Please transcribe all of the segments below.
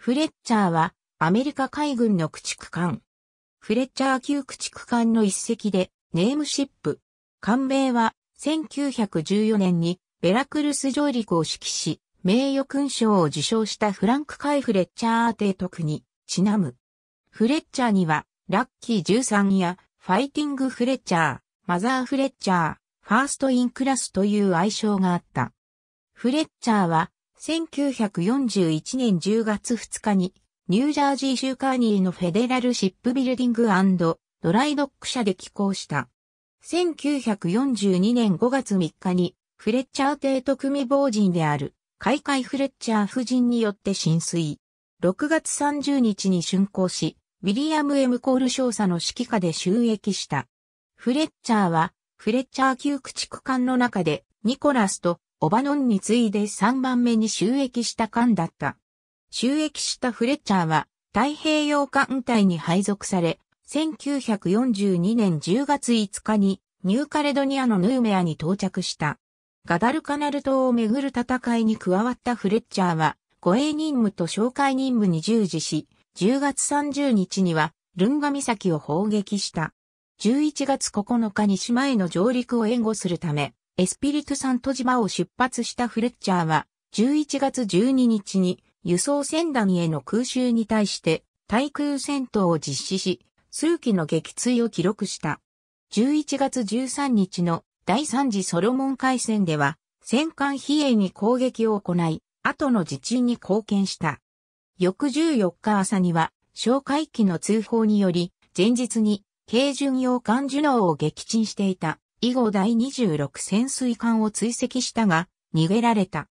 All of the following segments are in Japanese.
フレッチャーはアメリカ海軍の駆逐艦。フレッチャー級駆逐艦の一隻でネームシップ。艦名は1914年にベラクルス上陸を指揮し、名誉勲章を受章したフランク・カイ・フレッチャー帝特にちなむ。フレッチャーにはラッキー13やファイティング・フレッチャー、マザー・フレッチャー、ファースト・イン・クラスという愛称があった。フレッチャーは1941年10月2日に、ニュージャージー州カーニーのフェデラルシップビルディングドライドック社で寄港した。1942年5月3日に、フレッチャー帝特組防人である、海海フレッチャー夫人によって浸水。6月30日に竣工し、ウィリアム・エム・コール少佐の指揮下で収益した。フレッチャーは、フレッチャー旧駆逐艦の中で、ニコラスとオバノンに次いで3番目に収益した艦だった。収益したフレッチャーは太平洋艦隊に配属され、1942年10月5日にニューカレドニアのヌーメアに到着した。ガダルカナル島をめぐる戦いに加わったフレッチャーは、護衛任務と紹介任務に従事し、10月30日にはルンガ岬を砲撃した。11月9日に島への上陸を援護するため、エスピリトサント島を出発したフレッチャーは、11月12日に輸送船団への空襲に対して対空戦闘を実施し、数機の撃墜を記録した。11月13日の第3次ソロモン海戦では、戦艦比叡に攻撃を行い、後の自鎮に貢献した。翌14日朝には、哨戒機の通報により、前日に軽巡洋艦ジュノーを撃沈していた以後第26潜水艦を追跡したが、逃げられた。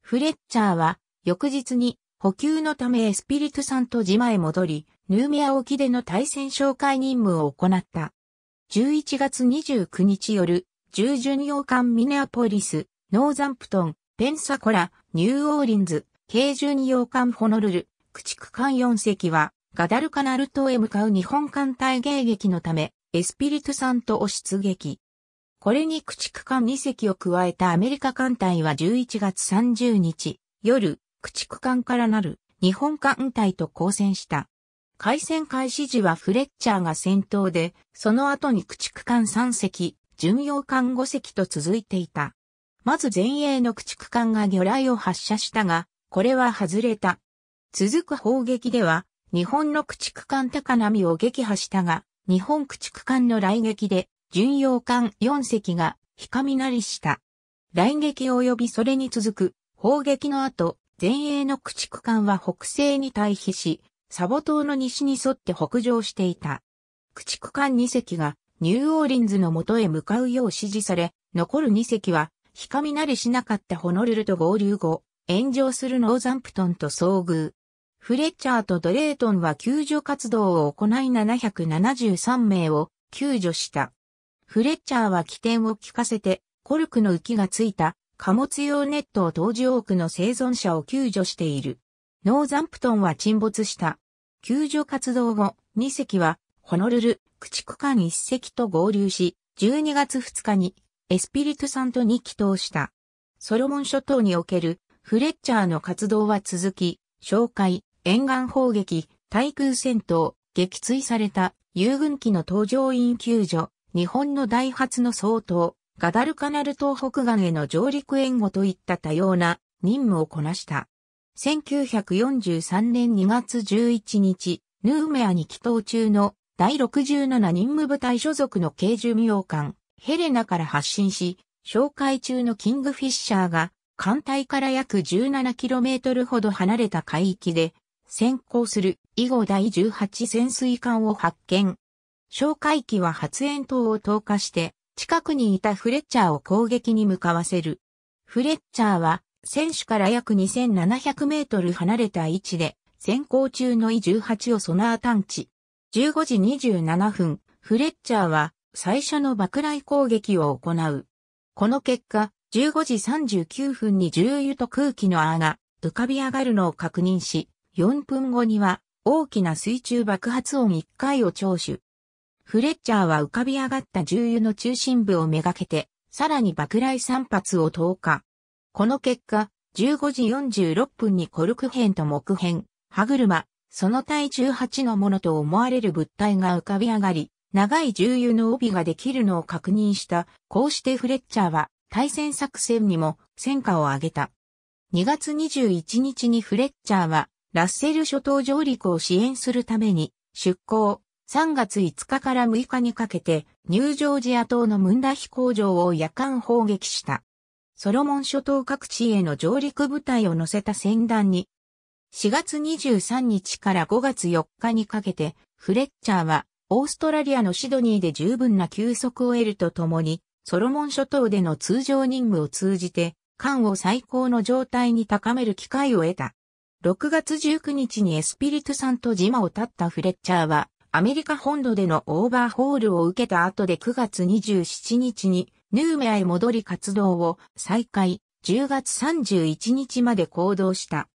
フレッチャーは、翌日に補給のためエスピリトさんと島へ戻り、ヌーミア沖での対戦紹介任務を行った。11月29日夜、従巡洋艦ミネアポリス、ノーザンプトン、ペンサコラ、ニューオーリンズ、軽巡洋艦ホノルル、駆逐艦4隻は、ガダルカナル島へ向かう日本艦隊迎撃のため、エスピリトさんとを出撃。これに駆逐艦2隻を加えたアメリカ艦隊は11月30日、夜、駆逐艦からなる日本艦隊と交戦した。海戦開始時はフレッチャーが先頭で、その後に駆逐艦3隻、巡洋艦5隻と続いていた。まず前衛の駆逐艦が魚雷を発射したが、これは外れた。続く砲撃では、日本の駆逐艦高波を撃破したが、日本駆逐艦の雷撃で、巡洋艦4隻が、ひかみなりした。来撃及びそれに続く、砲撃の後、前衛の駆逐艦は北西に退避し、サボ島の西に沿って北上していた。駆逐艦2隻がニューオーリンズの元へ向かうよう指示され、残る2隻は、ひかみなりしなかったホノルルと合流後、炎上するノーザンプトンと遭遇。フレッチャーとドレートンは救助活動を行い773名を救助した。フレッチャーは起点を効かせて、コルクの浮きがついた貨物用ネットを当時多くの生存者を救助している。ノーザンプトンは沈没した。救助活動後、2隻は、ホノルル、駆逐艦1隻と合流し、12月2日に、エスピリトさんとに帰祷した。ソロモン諸島における、フレッチャーの活動は続き、紹介、沿岸砲撃、対空戦闘、撃墜された、遊軍機の搭乗員救助、日本の大発の総統、ガダルカナル東北岸への上陸援護といった多様な任務をこなした。1943年2月11日、ヌーメアに帰島中の第67任務部隊所属の軽巡洋艦、ヘレナから発進し、紹介中のキングフィッシャーが、艦隊から約 17km ほど離れた海域で、先行する以後第18潜水艦を発見、哨戒機は発煙筒を投下して、近くにいたフレッチャーを攻撃に向かわせる。フレッチャーは、選手から約2700メートル離れた位置で、先行中の E18 をソナー探知。15時27分、フレッチャーは最初の爆雷攻撃を行う。この結果、15時39分に重油と空気の泡が浮かび上がるのを確認し、4分後には大きな水中爆発音1回を聴取。フレッチャーは浮かび上がった重油の中心部をめがけて、さらに爆雷散発を投下。この結果、15時46分にコルク片と木片、歯車、その体18のものと思われる物体が浮かび上がり、長い重油の帯ができるのを確認した。こうしてフレッチャーは対戦作戦にも戦果を上げた。2月21日にフレッチャーはラッセル諸島上陸を支援するために出港。3月5日から6日にかけて、ニュージョージア島のムンダ飛行場を夜間砲撃した。ソロモン諸島各地への上陸部隊を乗せた船団に、4月23日から5月4日にかけて、フレッチャーは、オーストラリアのシドニーで十分な休息を得るとともに、ソロモン諸島での通常任務を通じて、艦を最高の状態に高める機会を得た。6月19日にエスピリトさんと島を立ったフレッチャーは、アメリカ本土でのオーバーホールを受けた後で9月27日にヌーメアへ戻り活動を再開、10月31日まで行動した。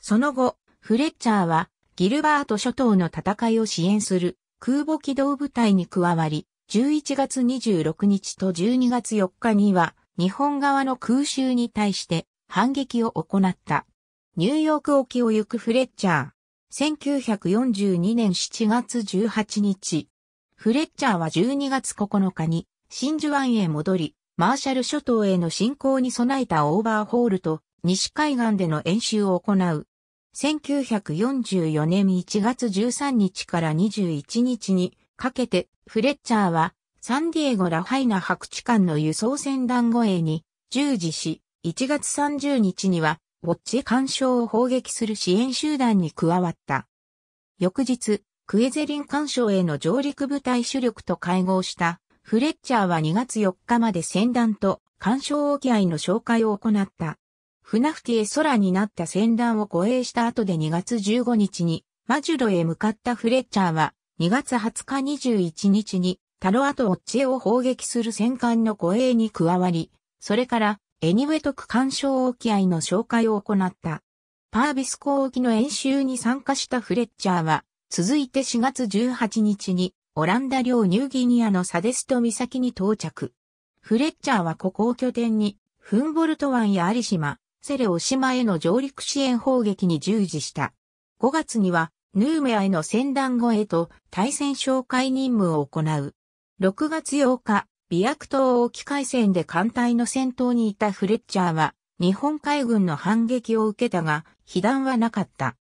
その後、フレッチャーはギルバート諸島の戦いを支援する空母機動部隊に加わり、11月26日と12月4日には日本側の空襲に対して反撃を行った。ニューヨーク沖を行くフレッチャー。1942年7月18日。フレッチャーは12月9日に真珠湾へ戻り、マーシャル諸島への侵攻に備えたオーバーホールと西海岸での演習を行う。1944年1月13日から21日にかけてフレッチャーはサンディエゴ・ラハイナ白地間の輸送船団護衛に従事し、1月30日にはウォッチ干渉を砲撃する支援集団に加わった。翌日、クエゼリン干渉への上陸部隊主力と会合したフレッチャーは2月4日まで船団と干渉沖合の紹介を行った。船吹へ空になった船団を護衛した後で2月15日にマジュロへ向かったフレッチャーは2月20日21日にタロアとウォッチェを砲撃する戦艦の護衛に加わり、それからエニウェト区干渉沖合の紹介を行った。パービス港沖の演習に参加したフレッチャーは、続いて4月18日に、オランダ領ニューギニアのサデスト岬に到着。フレッチャーはここを拠点に、フンボルト湾や有島、セレオ島への上陸支援砲撃に従事した。5月には、ヌーメアへの船団後へと対戦紹介任務を行う。6月8日、美白島沖海戦で艦隊の先頭にいたフレッチャーは、日本海軍の反撃を受けたが、被弾はなかった。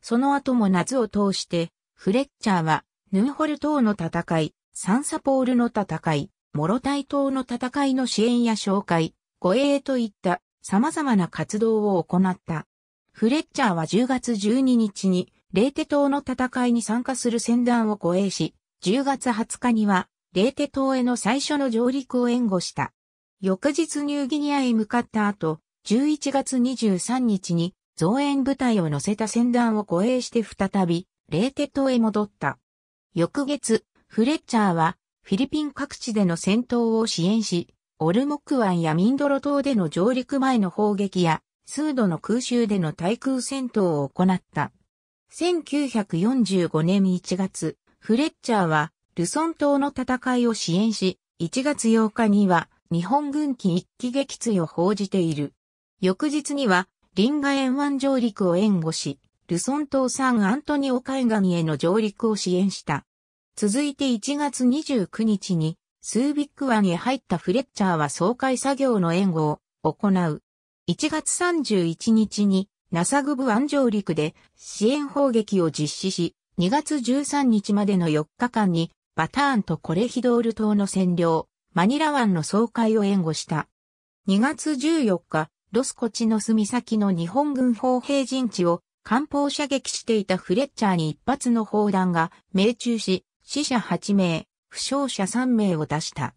その後も夏を通して、フレッチャーは、ヌンホル島の戦い、サンサポールの戦い、モロタイ島の戦いの支援や紹介、護衛といった様々な活動を行った。フレッチャーは10月12日に、レーテ島の戦いに参加する船団を護衛し、10月20日にはレーテ島への最初の上陸を援護した。翌日ニューギニアへ向かった後、11月23日に増援部隊を乗せた船団を護衛して再び、レーテ島へ戻った。翌月、フレッチャーはフィリピン各地での戦闘を支援し、オルモク湾やミンドロ島での上陸前の砲撃や、数度の空襲での対空戦闘を行った。1945年1月、フレッチャーはルソン島の戦いを支援し、1月8日には日本軍機一機撃墜を報じている。翌日には、リンガ沿岸上陸を援護し、ルソン島サンアントニオ海岸への上陸を支援した。続いて1月29日に、スービック湾へ入ったフレッチャーは総会作業の援護を行う。1月31日に、ナサグブ湾上陸で支援砲撃を実施し、2月13日までの4日間にバターンとコレヒドール島の占領、マニラ湾の総会を援護した。2月14日、ロスコチノス先の日本軍砲兵陣地を艦砲射撃していたフレッチャーに一発の砲弾が命中し、死者8名、負傷者3名を出した。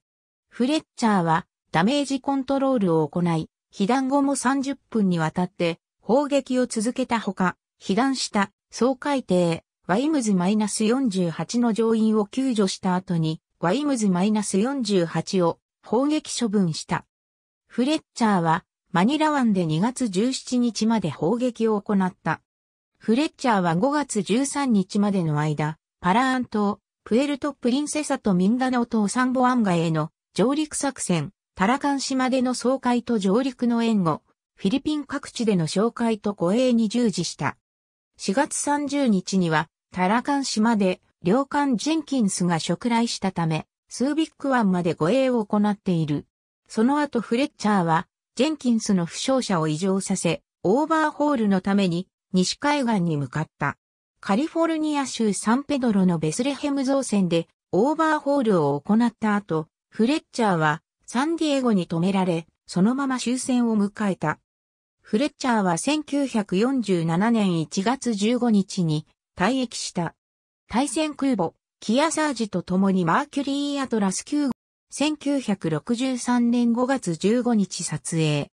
フレッチャーはダメージコントロールを行い、被弾後も30分にわたって砲撃を続けたほか、被弾した総海艇ワイムズ -48 の乗員を救助した後に、ワイムズ -48 を砲撃処分した。フレッチャーは、マニラ湾で2月17日まで砲撃を行った。フレッチャーは5月13日までの間、パラアン島、プエルト・プリンセサとミンダノオ島サンボアンガへの上陸作戦、タラカン島での総会と上陸の援護、フィリピン各地での紹介と護衛に従事した。4月30日には、タラカン島で、領艦ジェンキンスが触来したため、スービック湾まで護衛を行っている。その後フレッチャーは、ジェンキンスの負傷者を移乗させ、オーバーホールのために、西海岸に向かった。カリフォルニア州サンペドロのベスレヘム造船で、オーバーホールを行った後、フレッチャーは、サンディエゴに止められ、そのまま終戦を迎えた。フレッチャーは1947年1月15日に退役した。対戦空母、キアサージと共にマーキュリーアトラス9号、1963年5月15日撮影。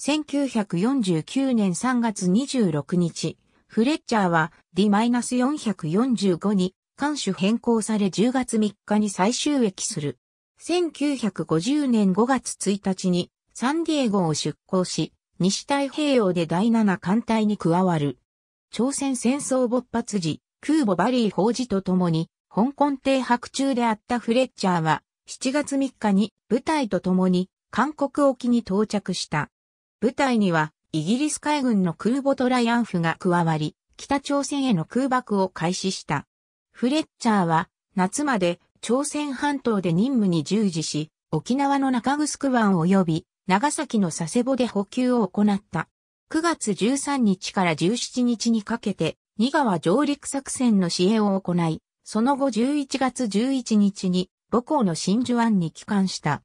1949年3月26日、フレッチャーは D-445 に艦首変更され10月3日に最終駅する。1950年5月1日にサンディエゴを出港し、西太平洋で第7艦隊に加わる。朝鮮戦争勃発時、空母バリー法事とともに、香港停泊中であったフレッチャーは、7月3日に部隊とともに韓国沖に到着した。部隊にはイギリス海軍の空母トライアンフが加わり、北朝鮮への空爆を開始した。フレッチャーは夏まで朝鮮半島で任務に従事し、沖縄の中城湾及び長崎の佐世保で補給を行った。9月13日から17日にかけて、仁川上陸作戦の支援を行い、その後11月11日に母校の真珠湾に帰還した。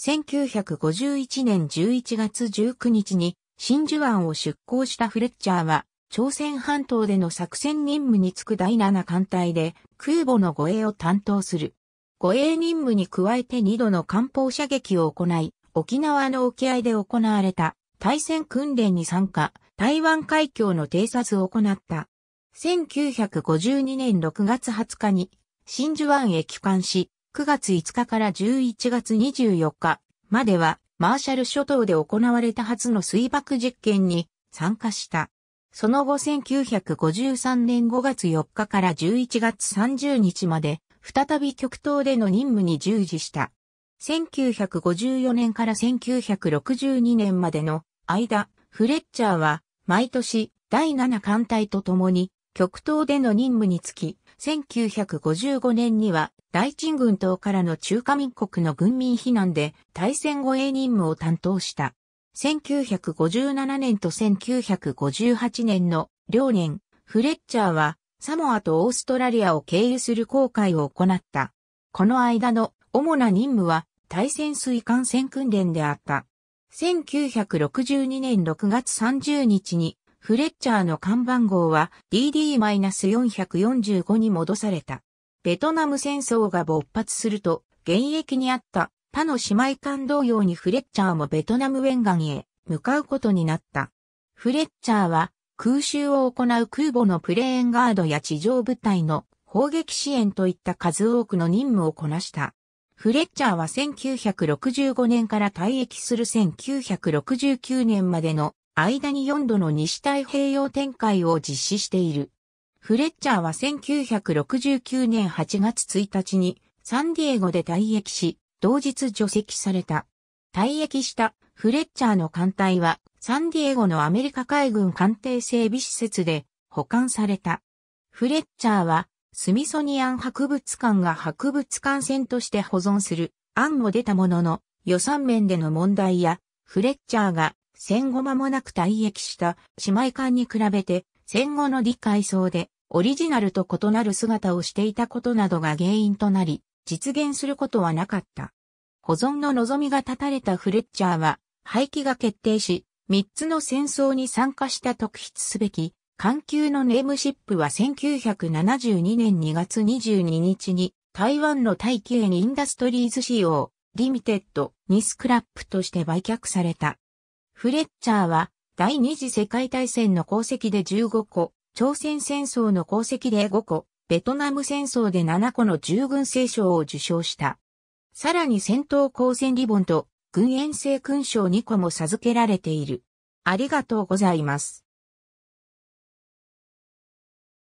1951年11月19日に真珠湾を出港したフレッチャーは、朝鮮半島での作戦任務に就く第7艦隊で空母の護衛を担当する。護衛任務に加えて2度の艦砲射撃を行い、沖縄の沖合で行われた対戦訓練に参加、台湾海峡の偵察を行った。1952年6月20日に真珠湾へ帰還し、9月5日から11月24日まではマーシャル諸島で行われた初の水爆実験に参加した。その後1953年5月4日から11月30日まで再び極東での任務に従事した。1954年から1962年までの間、フレッチャーは毎年第7艦隊と共に極東での任務につき、1955年には大鎮軍島からの中華民国の軍民避難で対戦護衛任務を担当した。1957年と1958年の両年、フレッチャーはサモアとオーストラリアを経由する航海を行った。この間の主な任務は対潜水艦船訓練であった。1962年6月30日にフレッチャーの看板号は DD-445 に戻された。ベトナム戦争が勃発すると、現役にあった他の姉妹艦同様にフレッチャーもベトナム沿岸へ向かうことになった。フレッチャーは空襲を行う空母のプレーンガードや地上部隊の砲撃支援といった数多くの任務をこなした。フレッチャーは1965年から退役する1969年までの間に4度の西太平洋展開を実施している。フレッチャーは1969年8月1日にサンディエゴで退役し、同日除籍された。退役したフレッチャーの艦隊はサンディエゴのアメリカ海軍艦艇整備施設で保管された。フレッチャーはスミソニアン博物館が博物館船として保存する案も出たものの予算面での問題やフレッチャーが戦後間もなく退役した姉妹艦に比べて戦後の理解層でオリジナルと異なる姿をしていたことなどが原因となり実現することはなかった。保存の望みが立たれたフレッチャーは廃棄が決定し3つの戦争に参加した特筆すべき環球のネームシップは1972年2月22日に台湾の大気園インダストリーズ CO、リミテッドにスクラップとして売却された。フレッチャーは第二次世界大戦の功績で15個、朝鮮戦争の功績で5個、ベトナム戦争で7個の従軍聖賞を受賞した。さらに戦闘光線リボンと軍遠征勲章2個も授けられている。ありがとうございます。